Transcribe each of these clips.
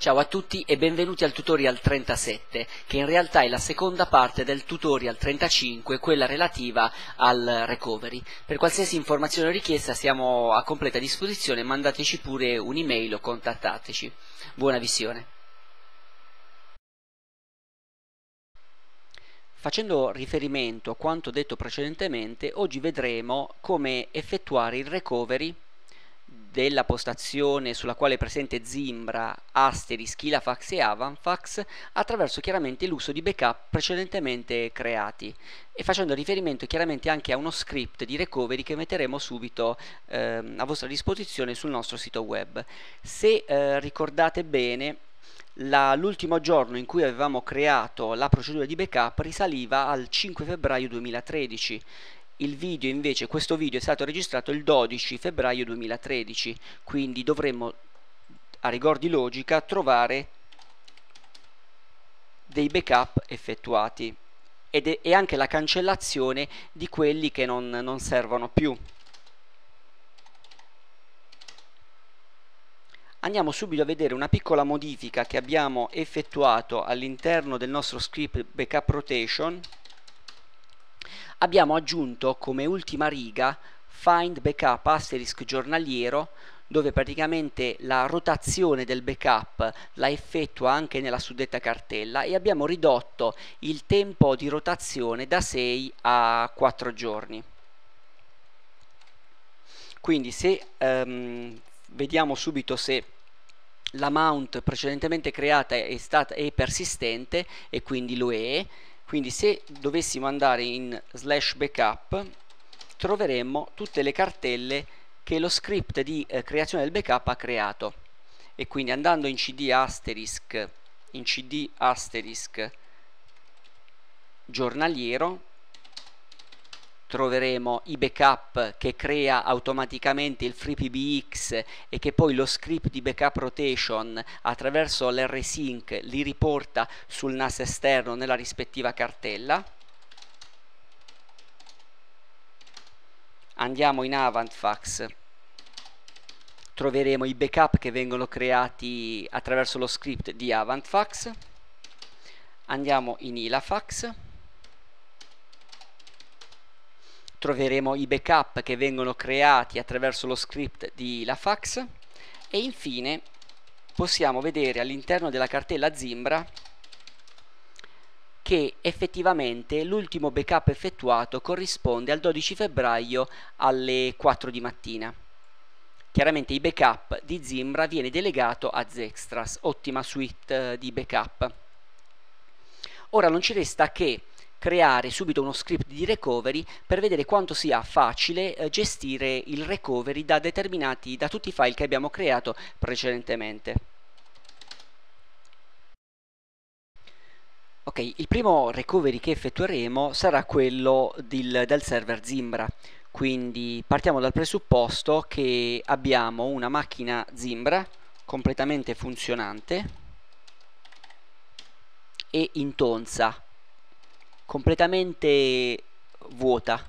Ciao a tutti e benvenuti al tutorial 37, che in realtà è la seconda parte del tutorial 35, quella relativa al recovery. Per qualsiasi informazione o richiesta siamo a completa disposizione, mandateci pure un'email o contattateci. Buona visione. Facendo riferimento a quanto detto precedentemente, oggi vedremo come effettuare il recovery della postazione sulla quale è presente Zimbra, Asteris, Kilafax e Avanfax attraverso chiaramente l'uso di backup precedentemente creati e facendo riferimento chiaramente anche a uno script di recovery che metteremo subito eh, a vostra disposizione sul nostro sito web. Se eh, ricordate bene l'ultimo giorno in cui avevamo creato la procedura di backup risaliva al 5 febbraio 2013 il video invece, questo video è stato registrato il 12 febbraio 2013, quindi dovremmo a rigor di logica trovare dei backup effettuati ed e anche la cancellazione di quelli che non, non servono più. andiamo subito a vedere una piccola modifica che abbiamo effettuato all'interno del nostro script backup rotation abbiamo aggiunto come ultima riga find backup asterisk giornaliero dove praticamente la rotazione del backup la effettua anche nella suddetta cartella e abbiamo ridotto il tempo di rotazione da 6 a 4 giorni. Quindi se ehm, vediamo subito se la mount precedentemente creata è, stata, è persistente e quindi lo è, quindi se dovessimo andare in slash backup troveremmo tutte le cartelle che lo script di eh, creazione del backup ha creato e quindi andando in cd asterisk in cd asterisk giornaliero troveremo i backup che crea automaticamente il FreePBX e che poi lo script di backup rotation attraverso l'Rsync li riporta sul NAS esterno nella rispettiva cartella. Andiamo in Avantfax troveremo i backup che vengono creati attraverso lo script di Avantfax andiamo in Ilafax troveremo i backup che vengono creati attraverso lo script di LaFax e infine possiamo vedere all'interno della cartella Zimbra che effettivamente l'ultimo backup effettuato corrisponde al 12 febbraio alle 4 di mattina. Chiaramente i backup di Zimbra viene delegato a Zextras, ottima suite eh, di backup. Ora non ci resta che creare subito uno script di recovery per vedere quanto sia facile eh, gestire il recovery da, da tutti i file che abbiamo creato precedentemente. Ok, il primo recovery che effettueremo sarà quello del, del server Zimbra quindi partiamo dal presupposto che abbiamo una macchina Zimbra completamente funzionante e intonsa completamente vuota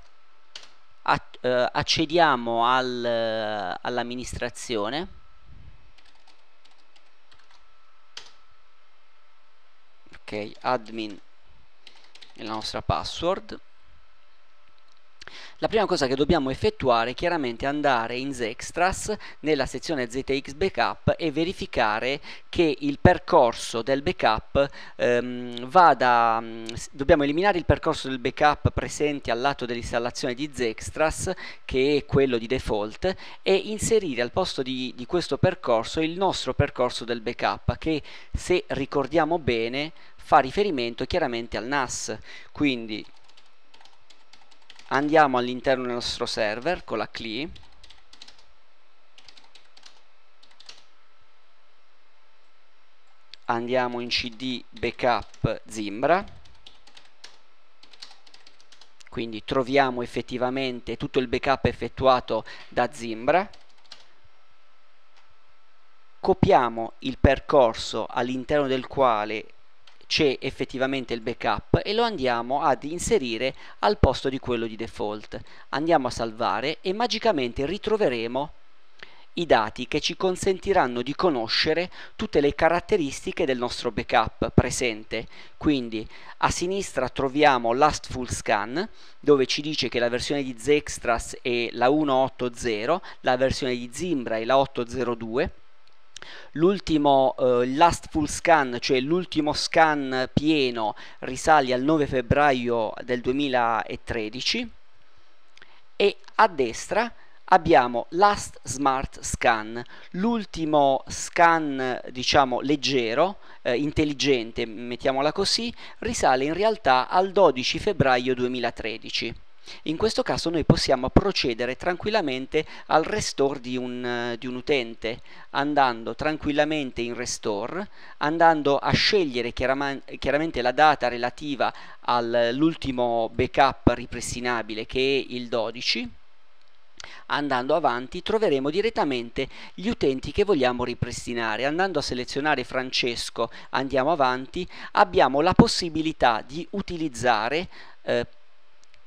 eh, accediamo al, all'amministrazione ok admin e la nostra password la prima cosa che dobbiamo effettuare è chiaramente andare in Zextras nella sezione ZX Backup e verificare che il percorso del backup ehm, vada, dobbiamo eliminare il percorso del backup presente al lato dell'installazione di Zextras che è quello di default e inserire al posto di, di questo percorso il nostro percorso del backup che se ricordiamo bene fa riferimento chiaramente al NAS quindi andiamo all'interno del nostro server con la CLI andiamo in cd backup zimbra quindi troviamo effettivamente tutto il backup effettuato da zimbra copiamo il percorso all'interno del quale c'è effettivamente il backup e lo andiamo ad inserire al posto di quello di default. Andiamo a salvare e magicamente ritroveremo i dati che ci consentiranno di conoscere tutte le caratteristiche del nostro backup presente. Quindi a sinistra troviamo last full scan dove ci dice che la versione di Zextras è la 1.8.0, la versione di Zimbra è la 8.02 L'ultimo eh, last full scan, cioè l'ultimo scan pieno, risale al 9 febbraio del 2013 e a destra abbiamo Last Smart Scan, l'ultimo scan diciamo leggero, eh, intelligente, mettiamola così, risale in realtà al 12 febbraio 2013. In questo caso noi possiamo procedere tranquillamente al restore di un, eh, di un, utente, andando tranquillamente in restore, andando a scegliere chiaramente la data relativa all'ultimo eh, backup ripristinabile che è il 12, Andando avanti troveremo direttamente gli utenti che vogliamo ripristinare. Andando a selezionare Francesco, andiamo avanti, abbiamo la possibilità di utilizzare eh,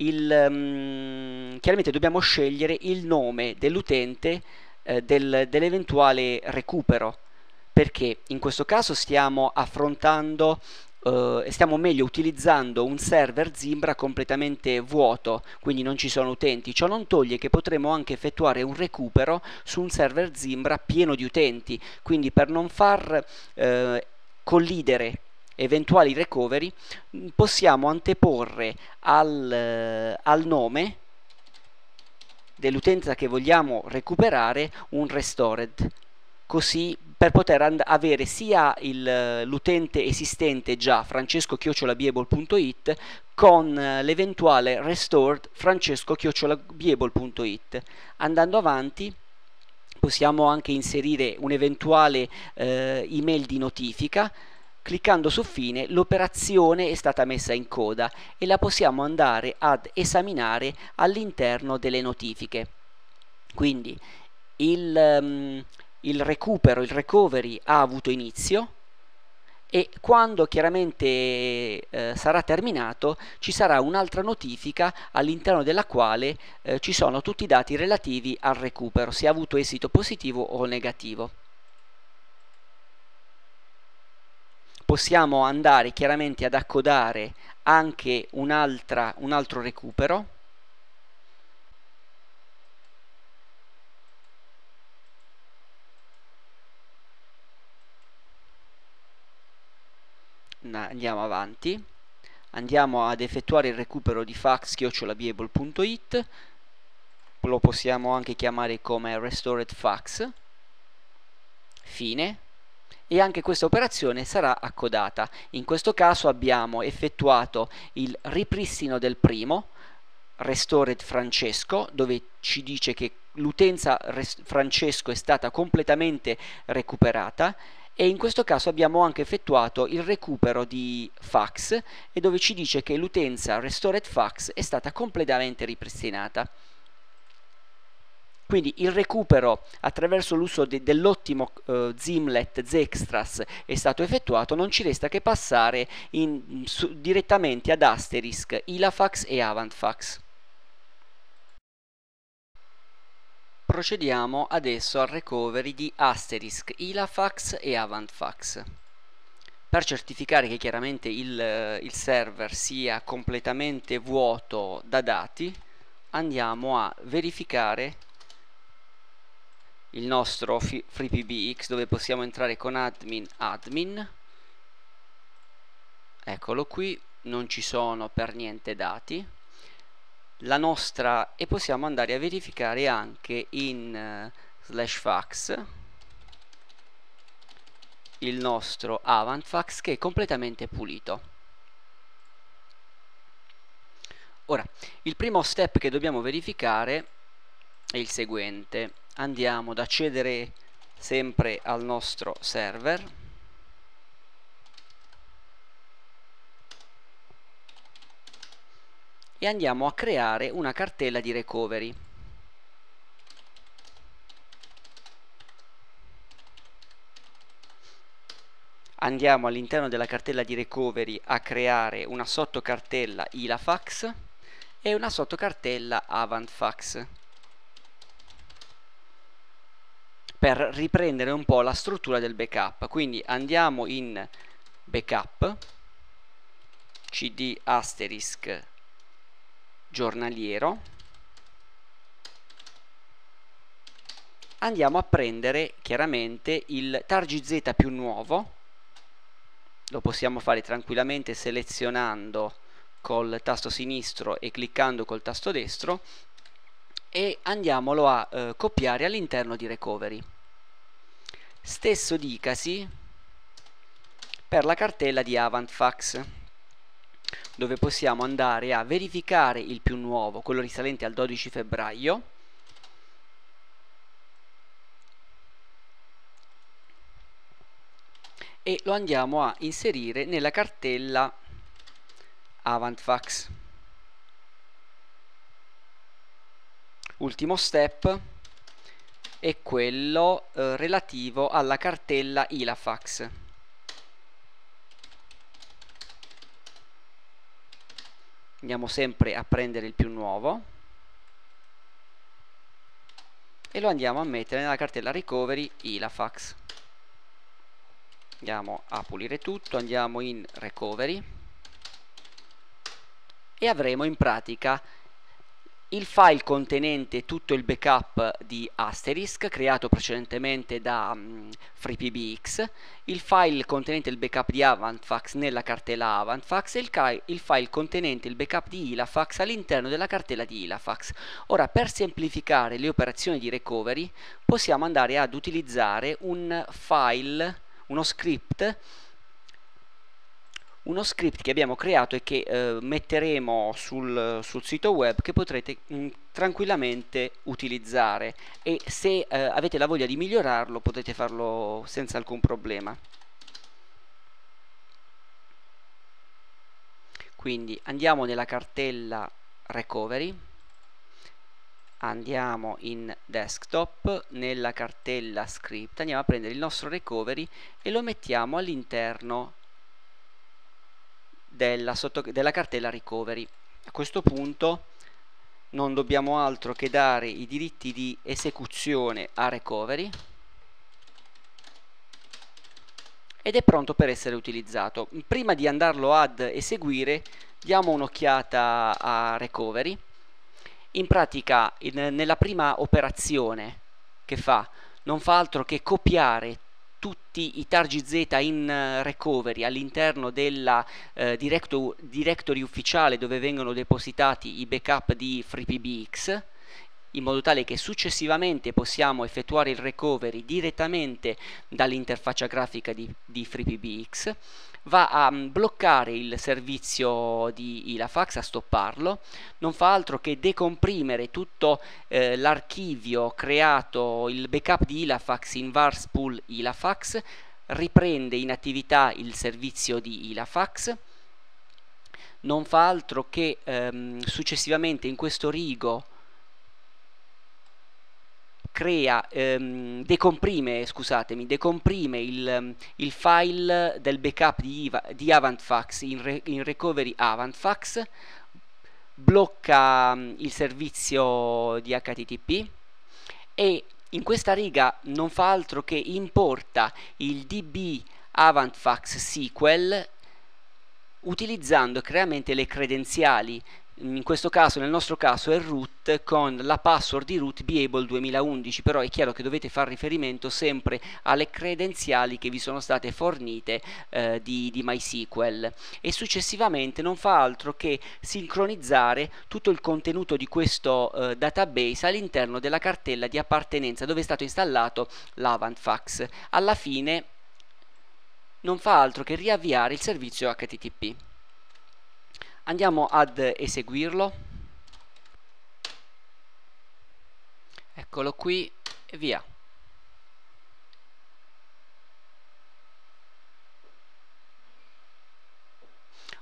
il, um, chiaramente dobbiamo scegliere il nome dell'utente eh, del, dell'eventuale recupero perché in questo caso stiamo affrontando eh, stiamo meglio utilizzando un server Zimbra completamente vuoto quindi non ci sono utenti ciò non toglie che potremo anche effettuare un recupero su un server Zimbra pieno di utenti quindi per non far eh, collidere eventuali recovery mm, possiamo anteporre al, eh, al nome dell'utenza che vogliamo recuperare un restored così per poter avere sia eh, l'utente esistente già francesco-biable.it con eh, l'eventuale restored francesco-biable.it andando avanti possiamo anche inserire un'eventuale eh, email di notifica Cliccando su fine l'operazione è stata messa in coda e la possiamo andare ad esaminare all'interno delle notifiche. Quindi il, um, il recupero, il recovery ha avuto inizio, e quando chiaramente eh, sarà terminato ci sarà un'altra notifica all'interno della quale eh, ci sono tutti i dati relativi al recupero, se ha avuto esito positivo o negativo. possiamo andare chiaramente ad accodare anche un, un altro recupero andiamo avanti andiamo ad effettuare il recupero di fax-viable.it lo possiamo anche chiamare come restored fax fine e anche questa operazione sarà accodata. In questo caso abbiamo effettuato il ripristino del primo, Restored Francesco, dove ci dice che l'utenza Francesco è stata completamente recuperata e in questo caso abbiamo anche effettuato il recupero di fax e dove ci dice che l'utenza Restored Fax è stata completamente ripristinata. Quindi il recupero attraverso l'uso de dell'ottimo eh, Zimlet Zextras è stato effettuato, non ci resta che passare in, su, direttamente ad Asterisk, Ilafax e Avantfax. Procediamo adesso al recovery di Asterisk, Ilafax e Avantfax per certificare che chiaramente il, il, server sia completamente vuoto da dati andiamo a verificare il nostro FreePBX dove possiamo entrare con admin admin eccolo qui non ci sono per niente dati la nostra e possiamo andare a verificare anche in uh, slash fax il nostro avantfax che è completamente pulito ora il primo step che dobbiamo verificare è il seguente andiamo ad accedere sempre al nostro server e andiamo a creare una cartella di recovery andiamo all'interno della cartella di recovery a creare una sottocartella ilafax e una sottocartella avantfax per riprendere un po' la struttura del backup. Quindi andiamo in backup, cd asterisk giornaliero, andiamo a prendere chiaramente il targz più nuovo, lo possiamo fare tranquillamente selezionando col tasto sinistro e cliccando col tasto destro e andiamolo a eh, copiare all'interno di recovery Stesso dicasi per la cartella di Avantfax dove possiamo andare a verificare il più nuovo, quello risalente al 12 febbraio e lo andiamo a inserire nella cartella Avantfax ultimo step è quello eh, relativo alla cartella Ilafax. Andiamo sempre a prendere il più nuovo e lo andiamo a mettere nella cartella recovery Ilafax. Andiamo a pulire tutto, andiamo in recovery e avremo in pratica il file contenente tutto il backup di Asterisk creato precedentemente da um, FreePBX, il file contenente il backup di Avantfax nella cartella Avantfax e il, il file contenente il backup di Ilafax all'interno della cartella di Ilafax. Ora, per semplificare le operazioni di recovery, possiamo andare ad utilizzare un file, uno script uno script che abbiamo creato e che eh, metteremo sul, sul, sito web che potrete mh, mm, tranquillamente utilizzare e se eh, avete la voglia di migliorarlo potete farlo senza alcun problema quindi andiamo nella cartella recovery andiamo in desktop nella cartella script andiamo a prendere il nostro recovery e lo mettiamo all'interno della, sotto, della cartella recovery. A questo punto non dobbiamo altro che dare i diritti di esecuzione a recovery ed è pronto per essere utilizzato. Prima di andarlo ad eseguire diamo un'occhiata a recovery. In pratica in, nella prima operazione che fa non fa altro che copiare tutti i targi Z in eh, recovery all'interno della eh, directory, directory ufficiale dove vengono depositati i backup di FreePBX in modo tale che successivamente possiamo effettuare il recovery direttamente dall'interfaccia grafica di, di FreePBX va a mm, bloccare il servizio di Ilafax, a stopparlo, non fa altro che decomprimere tutto eh, l'archivio creato, il backup di Ilafax in varspool Ilafax, riprende in attività il servizio di Ilafax, non fa altro che ehm, successivamente in questo rigo crea, ehm, decomprime, scusatemi, decomprime il, il, file del backup di, di AvantFax in, re, in recovery AvantFax, blocca mm, il servizio di HTTP e in questa riga non fa altro che importa il db avantfax SQL utilizzando chiaramente le credenziali in questo caso, nel nostro caso è root con la password di root beable 2011, però è chiaro che dovete fare riferimento sempre alle credenziali che vi sono state fornite eh, di, di MySQL e successivamente non fa altro che sincronizzare tutto il contenuto di questo eh, database all'interno della cartella di appartenenza dove è stato installato l'Avantfax. Alla fine non fa altro che riavviare il servizio HTTP andiamo ad eseguirlo eccolo qui e via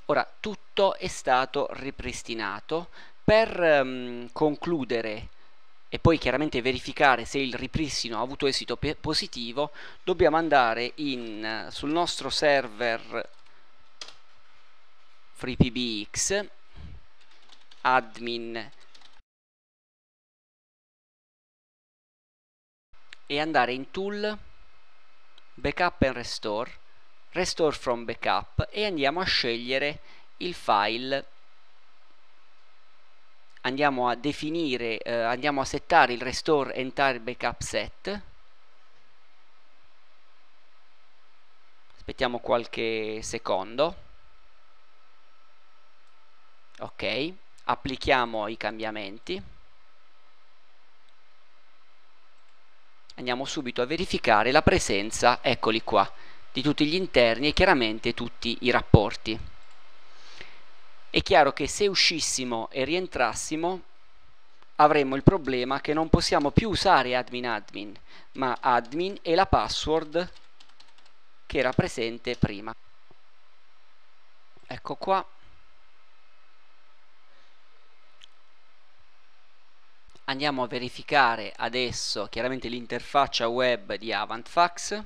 ora tutto è stato ripristinato per ehm, concludere e poi chiaramente verificare se il ripristino ha avuto esito positivo dobbiamo andare in, sul nostro server freepbx admin e andare in tool backup and restore restore from backup e andiamo a scegliere il file andiamo a definire eh, andiamo a settare il restore entire backup set aspettiamo qualche secondo ok applichiamo i cambiamenti andiamo subito a verificare la presenza eccoli qua di tutti gli interni e chiaramente tutti i rapporti è chiaro che se uscissimo e rientrassimo avremmo il problema che non possiamo più usare admin admin ma admin e la password che era presente prima ecco qua andiamo a verificare adesso chiaramente l'interfaccia web di AvantFax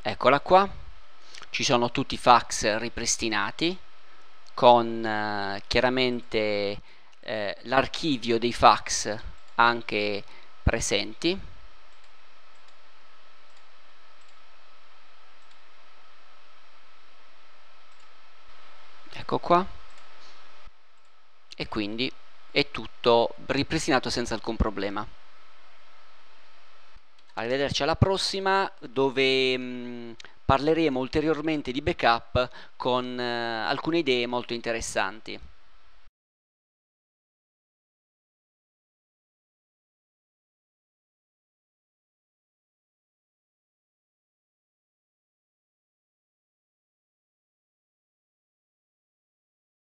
eccola qua ci sono tutti i fax ripristinati con eh, chiaramente eh, l'archivio dei fax anche presenti ecco qua e quindi è tutto ripristinato senza alcun problema arrivederci alla prossima dove mh, mm, parleremo ulteriormente di backup con eh, alcune idee molto interessanti